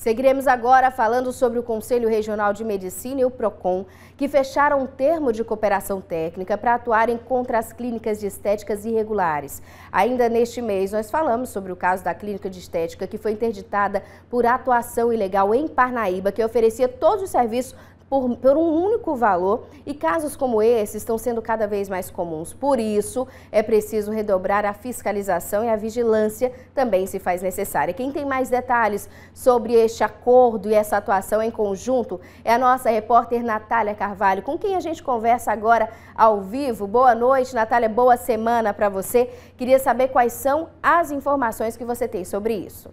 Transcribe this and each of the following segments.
Seguiremos agora falando sobre o Conselho Regional de Medicina e o PROCON, que fecharam um termo de cooperação técnica para atuarem contra as clínicas de estéticas irregulares. Ainda neste mês, nós falamos sobre o caso da clínica de estética que foi interditada por atuação ilegal em Parnaíba, que oferecia todos os serviços por, por um único valor e casos como esse estão sendo cada vez mais comuns. Por isso, é preciso redobrar a fiscalização e a vigilância também se faz necessária. Quem tem mais detalhes sobre este acordo e essa atuação em conjunto é a nossa repórter Natália Carvalho, com quem a gente conversa agora ao vivo. Boa noite, Natália, boa semana para você. Queria saber quais são as informações que você tem sobre isso.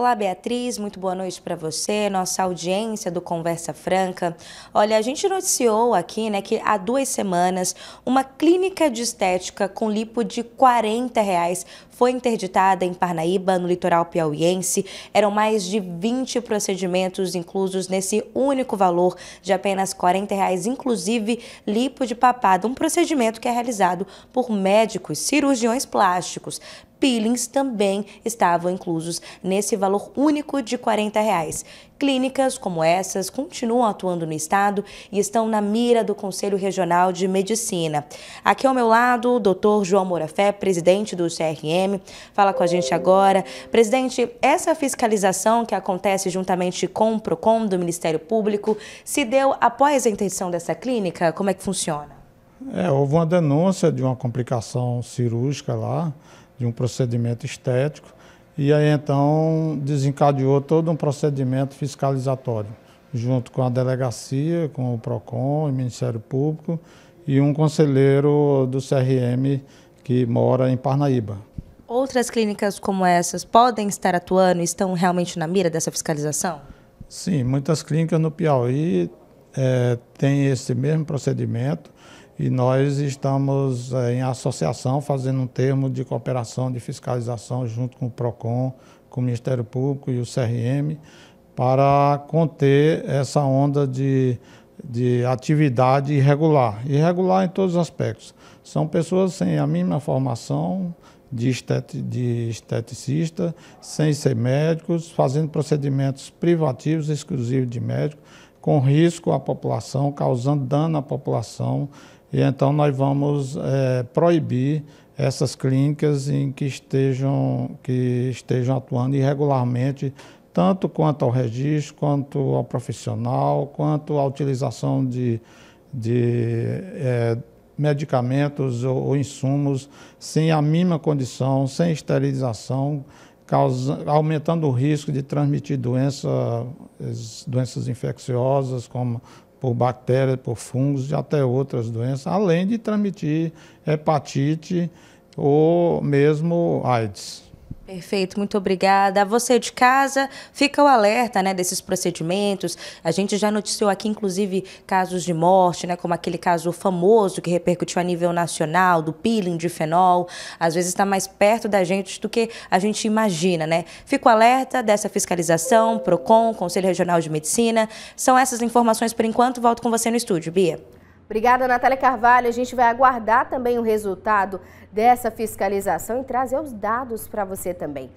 Olá, Beatriz, muito boa noite para você, nossa audiência do Conversa Franca. Olha, a gente noticiou aqui, né, que há duas semanas uma clínica de estética com lipo de 40 reais foi interditada em Parnaíba, no litoral piauiense. Eram mais de 20 procedimentos inclusos nesse único valor de apenas 40 reais, inclusive lipo de papada, um procedimento que é realizado por médicos, cirurgiões plásticos peelings também estavam inclusos nesse valor único de R$ 40. Reais. Clínicas como essas continuam atuando no estado e estão na mira do Conselho Regional de Medicina. Aqui ao meu lado, o doutor João Morafé, presidente do CRM, fala com a gente agora. Presidente, essa fiscalização que acontece juntamente com o PROCON do Ministério Público se deu após a interdição dessa clínica? Como é que funciona? É, houve uma denúncia de uma complicação cirúrgica lá, de um procedimento estético, e aí então desencadeou todo um procedimento fiscalizatório, junto com a delegacia, com o PROCON o Ministério Público, e um conselheiro do CRM que mora em Parnaíba. Outras clínicas como essas podem estar atuando e estão realmente na mira dessa fiscalização? Sim, muitas clínicas no Piauí é, têm esse mesmo procedimento e nós estamos é, em associação fazendo um termo de cooperação de fiscalização junto com o PROCON, com o Ministério Público e o CRM, para conter essa onda de, de atividade irregular. Irregular em todos os aspectos. São pessoas sem a mínima formação de, estet, de esteticista, sem ser médicos, fazendo procedimentos privativos exclusivos de médico, com risco à população, causando dano à população e então nós vamos é, proibir essas clínicas em que estejam, que estejam atuando irregularmente, tanto quanto ao registro, quanto ao profissional, quanto à utilização de, de é, medicamentos ou, ou, insumos sem a mínima condição, sem esterilização, causa, aumentando o risco de transmitir doença, doenças infecciosas como por bactérias, por fungos e até outras doenças, além de transmitir hepatite ou mesmo AIDS. Perfeito, muito obrigada. você de casa, fica o alerta né, desses procedimentos. A gente já noticiou aqui, inclusive, casos de morte, né, como aquele caso famoso que repercutiu a nível nacional, do peeling de fenol. Às vezes está mais perto da gente do que a gente imagina. Né? Fica o alerta dessa fiscalização, PROCON, Conselho Regional de Medicina. São essas informações por enquanto. Volto com você no estúdio, Bia. Obrigada, Natália Carvalho. A gente vai aguardar também o resultado dessa fiscalização e trazer os dados para você também.